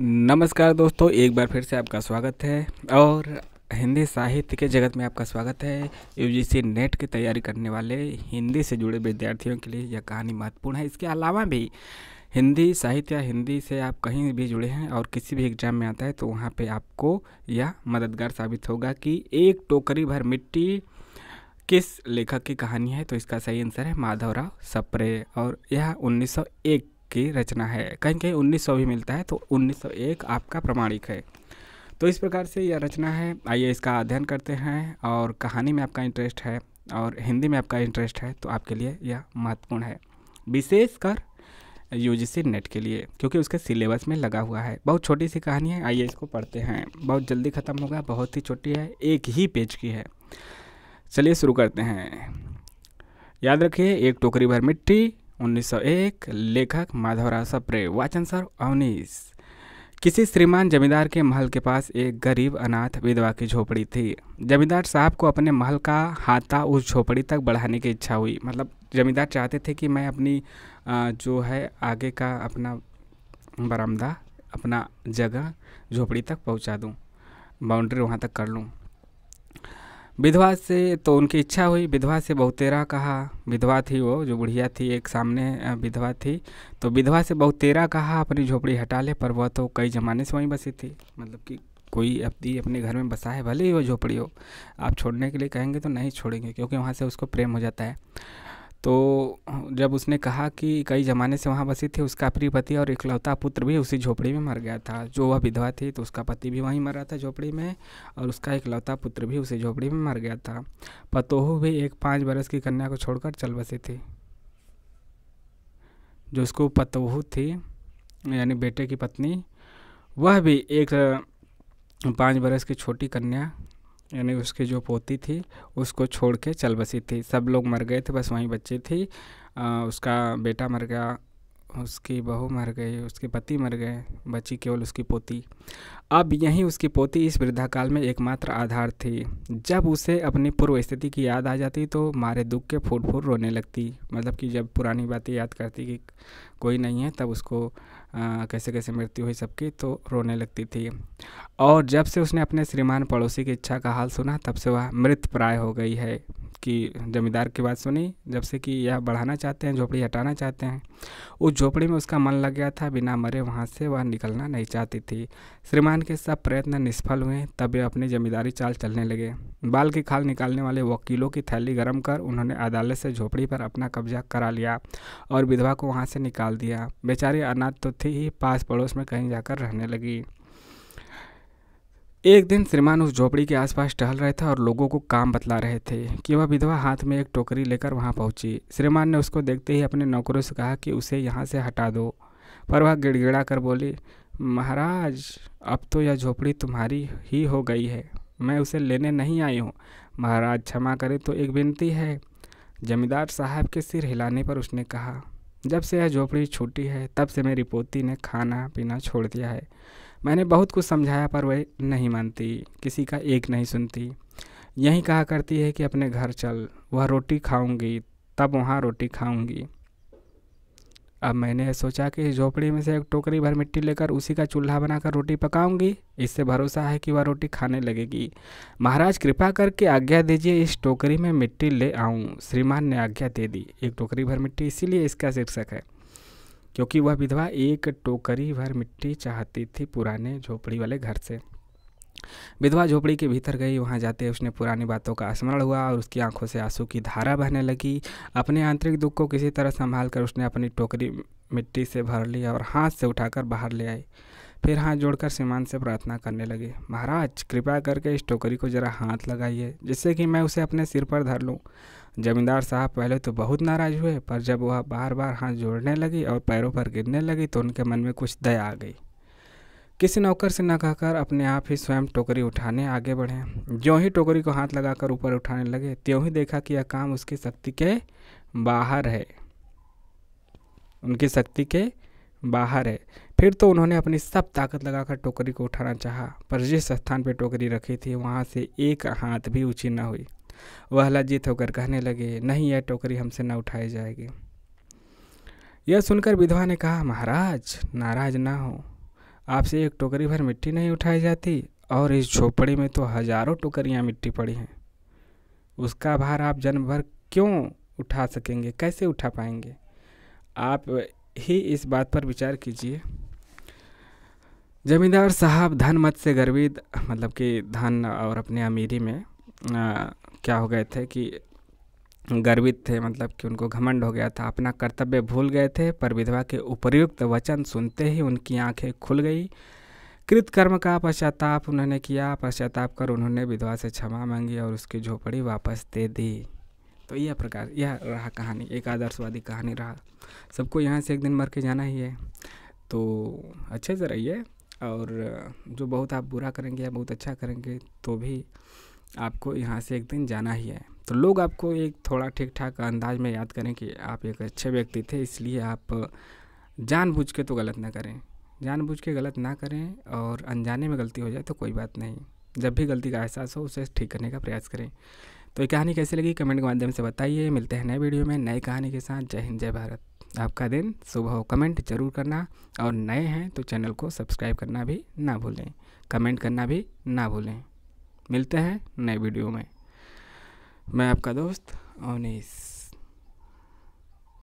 नमस्कार दोस्तों एक बार फिर से आपका स्वागत है और हिंदी साहित्य के जगत में आपका स्वागत है यूजीसी नेट की तैयारी करने वाले हिंदी से जुड़े विद्यार्थियों के लिए यह कहानी महत्वपूर्ण है इसके अलावा भी हिंदी साहित्य या हिंदी से आप कहीं भी जुड़े हैं और किसी भी एग्ज़ाम में आता है तो वहाँ पे आपको यह मददगार साबित होगा कि एक टोकरी भर मिट्टी किस लेखक की कहानी है तो इसका सही आंसर है माधवराव सप्रे और यह 1901 की रचना है कहीं कहीं उन्नीस भी मिलता है तो 1901 आपका प्रमाणिक है तो इस प्रकार से यह रचना है आइए इसका अध्ययन करते हैं और कहानी में आपका इंटरेस्ट है और हिंदी में आपका इंटरेस्ट है तो आपके लिए यह महत्वपूर्ण है विशेषकर यू जी नेट के लिए क्योंकि उसके सिलेबस में लगा हुआ है बहुत छोटी सी कहानी है आइए इसको पढ़ते हैं बहुत जल्दी ख़त्म होगा बहुत ही छोटी है एक ही पेज की है चलिए शुरू करते हैं याद रखिए एक टोकरी भर मिट्टी 1901 लेखक माधवराव सप्रे वाचन सर अवनीश किसी श्रीमान जमींदार के महल के पास एक गरीब अनाथ विधवा की झोपड़ी थी जमींदार साहब को अपने महल का हाथा उस झोपड़ी तक बढ़ाने की इच्छा हुई मतलब जमींदार चाहते थे कि मैं अपनी जो है आगे का अपना बरामदा अपना जगह झोपड़ी तक पहुंचा दूं बाउंड्री वहां तक कर लूं विधवा से तो उनकी इच्छा हुई विधवा से बहुतेरा कहा विधवा थी वो जो बुढ़िया थी एक सामने विधवा थी तो विधवा से बहुतेरा कहा अपनी झोपड़ी हटा ले पर वह तो कई ज़माने से वहीं बसी थी मतलब कि कोई अपनी अपने घर में बसा है भले ही वो झोपड़ी हो आप छोड़ने के लिए कहेंगे तो नहीं छोड़ेंगे क्योंकि वहाँ से उसको प्रेम हो जाता है तो जब उसने कहा कि कई ज़माने से वहाँ बसी थी उसका प्रिय पति और इकलौता पुत्र भी उसी झोपड़ी में मर गया था जो वह विधवा थी तो उसका पति भी वहीं मरा था झोपड़ी में और उसका इकलौता पुत्र भी उसी झोपड़ी में मर गया था पतोह भी एक पाँच बरस की कन्या को छोड़कर चल बसी थी जो उसको पतोह थी यानी बेटे की पत्नी वह भी एक पाँच बरस की छोटी कन्या यानी उसकी जो पोती थी उसको छोड़ के चल बसी थी सब लोग मर गए थे बस वहीं बच्ची थी आ, उसका बेटा मर गया उसकी बहू मर गई उसके पति मर गए बची केवल उसकी पोती अब यहीं उसकी पोती इस वृद्धाकाल में एकमात्र आधार थी जब उसे अपनी पूर्व स्थिति की याद आ जाती तो मारे दुख के फूट फूट रोने लगती मतलब कि जब पुरानी बातें याद करती कि कोई नहीं है तब उसको आ, कैसे कैसे मृत्यु हुई सबकी तो रोने लगती थी और जब से उसने अपने श्रीमान पड़ोसी की इच्छा का हाल सुना तब से वह मृत प्राय हो गई है कि ज़मींदार की बात सुनी जब से कि यह बढ़ाना चाहते हैं झोपड़ी हटाना चाहते हैं उस झोपड़ी में उसका मन लग गया था बिना मरे वहाँ से वह निकलना नहीं चाहती थी श्रीमान के सब प्रयत्न निष्फल हुए तब वे अपनी जमींदारी चाल चलने लगे बाल की खाल निकालने वाले वकीलों की थैली गर्म कर उन्होंने अदालत से झोपड़ी पर अपना कब्जा करा लिया और विधवा को वहाँ से निकाल दिया बेचारी अनाथ तो थी ही पास पड़ोस में कहीं जाकर रहने लगी एक दिन श्रीमान उस झोपड़ी के आसपास टहल रहे थे और लोगों को काम बतला रहे थे कि वह विधवा हाथ में एक टोकरी लेकर वहाँ पहुँची श्रीमान ने उसको देखते ही अपने नौकरों से कहा कि उसे यहाँ से हटा दो पर वह गिड़गिड़ा कर बोली महाराज अब तो यह झोपड़ी तुम्हारी ही हो गई है मैं उसे लेने नहीं आई हूँ महाराज क्षमा करें तो एक विनती है जमींदार साहब के सिर हिलाने पर उसने कहा जब से यह झोपड़ी छूटी है तब से मेरी पोती ने खाना पीना छोड़ दिया है मैंने बहुत कुछ समझाया पर वह नहीं मानती किसी का एक नहीं सुनती यही कहा करती है कि अपने घर चल वह रोटी खाऊंगी तब वहाँ रोटी खाऊंगी अब मैंने सोचा कि झोपड़ी में से एक टोकरी भर मिट्टी लेकर उसी का चूल्हा बनाकर रोटी पकाऊंगी इससे भरोसा है कि वह रोटी खाने लगेगी महाराज कृपा करके आज्ञा दीजिए इस टोकरी में मिट्टी ले आऊँ श्रीमान ने आज्ञा दे दी एक टोकरी भर मिट्टी इसीलिए इसका शीर्षक है क्योंकि वह विधवा एक टोकरी भर मिट्टी चाहती थी पुराने झोपड़ी वाले घर से विधवा झोपड़ी के भीतर गई वहाँ जाते उसने पुरानी बातों का स्मरण हुआ और उसकी आंखों से आंसू की धारा बहने लगी अपने आंतरिक दुख को किसी तरह संभाल कर उसने अपनी टोकरी मिट्टी से भर ली और हाथ से उठाकर बाहर ले आई फिर हाथ जोड़कर श्रीमान से प्रार्थना करने लगे महाराज कृपया करके इस टोकरी को जरा हाथ लगाइए जिससे कि मैं उसे अपने सिर पर धर लूँ जमींदार साहब पहले तो बहुत नाराज हुए पर जब वह बार बार हाथ जोड़ने लगी और पैरों पर गिरने लगी तो उनके मन में कुछ दया आ गई किसी नौकर से न कहकर अपने आप ही स्वयं टोकरी उठाने आगे बढ़े ज्यों ही टोकरी को हाथ लगाकर ऊपर उठाने लगे त्यों ही देखा कि यह काम उसकी शक्ति के बाहर है उनकी शक्ति के बाहर है फिर तो उन्होंने अपनी सब ताकत लगाकर टोकरी को उठाना चाहा पर जिस स्थान पर टोकरी रखी थी वहाँ से एक हाथ भी ऊँची न हुई वह लज्जित होकर कहने लगे नहीं यह टोकरी हमसे न उठाई जाएगी यह सुनकर विधवा ने कहा महाराज नाराज ना हो आपसे एक टोकरी भर मिट्टी नहीं उठाई जाती और इस झोपड़ी में तो हजारों टोकरियाँ मिट्टी पड़ी हैं उसका भार आप जन्म भर क्यों उठा सकेंगे कैसे उठा पाएंगे आप ही इस बात पर विचार कीजिए ज़मींदार साहब धन मत से गर्वित मतलब कि धन और अपने अमीरी में आ, क्या हो गए थे कि गर्वित थे मतलब कि उनको घमंड हो गया था अपना कर्तव्य भूल गए थे पर विधवा के उपर्युक्त वचन सुनते ही उनकी आंखें खुल गई कृतकर्म का पश्चाताप उन्होंने किया पश्चाताप कर उन्होंने विधवा से क्षमा मांगी और उसकी झोपड़ी वापस दे दी तो यह प्रकार यह रहा कहानी एक आदर्शवादी कहानी रहा सबको यहाँ से एक दिन मर के जाना ही है तो अच्छे से रहिए और जो बहुत आप बुरा करेंगे या बहुत अच्छा करेंगे तो भी आपको यहाँ से एक दिन जाना ही है तो लोग आपको एक थोड़ा ठीक ठाक अंदाज में याद करें कि आप एक अच्छे व्यक्ति थे इसलिए आप जानबूझ के तो गलत ना करें जानबूझ के गलत ना करें और अनजाने में गलती हो जाए तो कोई बात नहीं जब भी गलती का एहसास हो उसे ठीक करने का प्रयास करें तो ये कहानी कैसी लगी कमेंट के माध्यम से बताइए मिलते हैं नए वीडियो में नई कहानी के साथ जय हिंद जय भारत आपका दिन सुबह हो कमेंट जरूर करना और नए हैं तो चैनल को सब्सक्राइब करना भी ना भूलें कमेंट करना भी ना भूलें मिलते हैं नए वीडियो में मैं आपका दोस्त अवनीश